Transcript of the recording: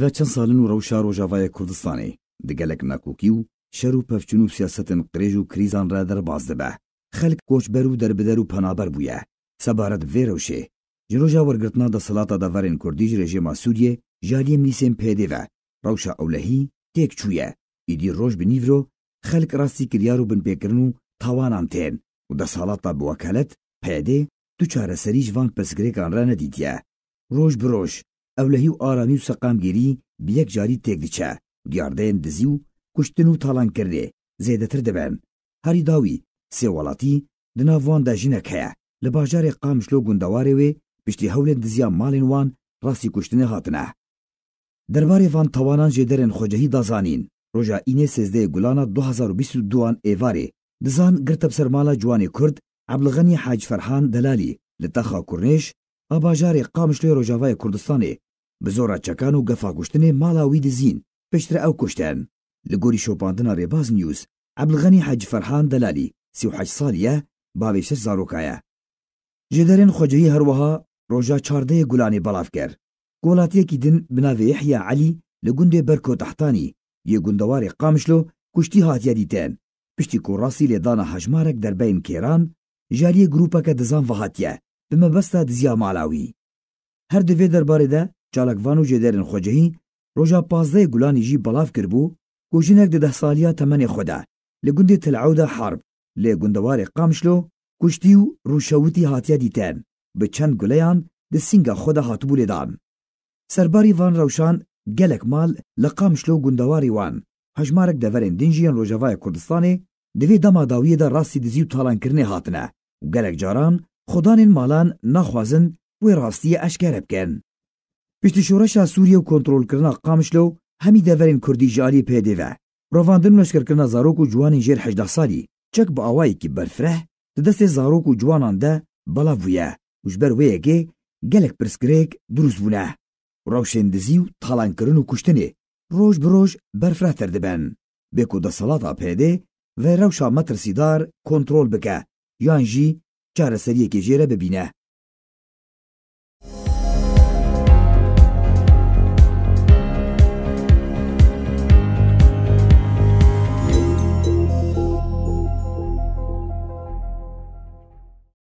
ئەە چەند ساڵن و ڕەوشا ڕۆژاوایە کوردستانی دگەلێک مەکوکی و شەر و پەفچون و سیاستن قرێژ و کریزان ڕادەر باز دەبە خەلک کۆچبەر و دەربدەر و پەنابەر بووە سەبارەت وێرەوشێ جرۆژا وەرگرتنا دە سەڵاتە دەڤەرێن کوردیش رێژێما سووریێ ژالیە میسێن پێدێڤە ڕەوشە ئەولەهی تێک چوویە ئیدی ڕۆژ بنیڤۆ خەلک ڕاستی کریار و بنپێکردن و تاوانان تێن و دە ساڵاتە بوەکەلت پێدێ دوو چارەسەریش وان پرسگرێکان ڕەنەدیتە ڕۆژ برۆژ ئەو لە هیو ئارامی و سەقامگیری بیەک جاری تێک دچە دیاردەیان دزی و کوشتن و تاڵانکردێ زێدەتر دەبن هەری داوی سێوەڵاتی دناواندا ژنەک هەیە لە باژارێ قامشلۆ گوندەوارێ وێ پشتی هەولێن دزیان ماڵێن وان ڕاستی کوشتنە هاتنە دەربارێ ڤان تەوانان ژێدەرێن خۆجەهی دازانین ڕۆژە ئینێ سێزدەیە گولانە 2022وان ئێوارێ دزان گرتە سەرماڵە جوانی کورد عبلغنی حاج فەرحان دەلالی لە تەخا کوڕنێش ئاباژارێ قامشلێ ڕۆژاوای کوردستانێ بزورا چکانو گفا گشتنه زۆرا چەکان زین پشتر او کشتن لگوری شوپاندنا ریباز نیوز عبدالغنی حج فرحان دلالی عبلغەنی حەج فەرحان دەلالی سیح ساڵیە باوێشە جدرین خوجهی هروها روژا چارده گلانی بلاف کر گولاتی اکی دن بناوی احیا علی برکو تحتانی یه گندوار قامشلو کشتی کوشتی دیتن پشتی راسی حجمارک در بین کیران کێران گروپا که دزان ڤهاتیە دزیا مالاوی هر دوی در باره ده Çalakvan û jêderên xwecihî roja pazdeyê gulanî jî belav kiribû ku jinek di deh saliya temenê xwe de li gundê Tilewda harb lê gundewarê Qamşlo kuştî û rûşewitî hatiye dîtin bi çend guleyan di singa xwe de hatibû lêdan. Serbarî van rewşan gelek mal li Qamşlo gundewarê wan hejmarek deverên din jiyên Rojavayê Kurdistanê di vê dema dawiyê de rastî dizî û talankirinê hatine û gelek caran xudanên malan naxwazin wê rastiye eşkere bikin. پشتشورشا سووریە و کۆنتترۆلکردنا قامش لەو هەمی دەڤەرین کوردی ژاری پێدێوە ڕۆڤاندن لەشکردکردنا زارۆک و جوانی ژێر حدا سالی چەک بە ئاوایەکی بەرفرە دەدەستێ زارۆک و جواناندە بەڵا بووە وژبەر وەیەگێ گەلک پرسکرێک دروست بوونە ڕەوشێندزی و تاڵانکردن و کوشتنێ ڕۆژ برۆژ بەرفراتر دەبن بێکو دەسەڵاتا پێدێ و ڕەوشا مەترسیدار کۆنتترۆل بکە یانژی چارەسەریەکی ژێرە ببینە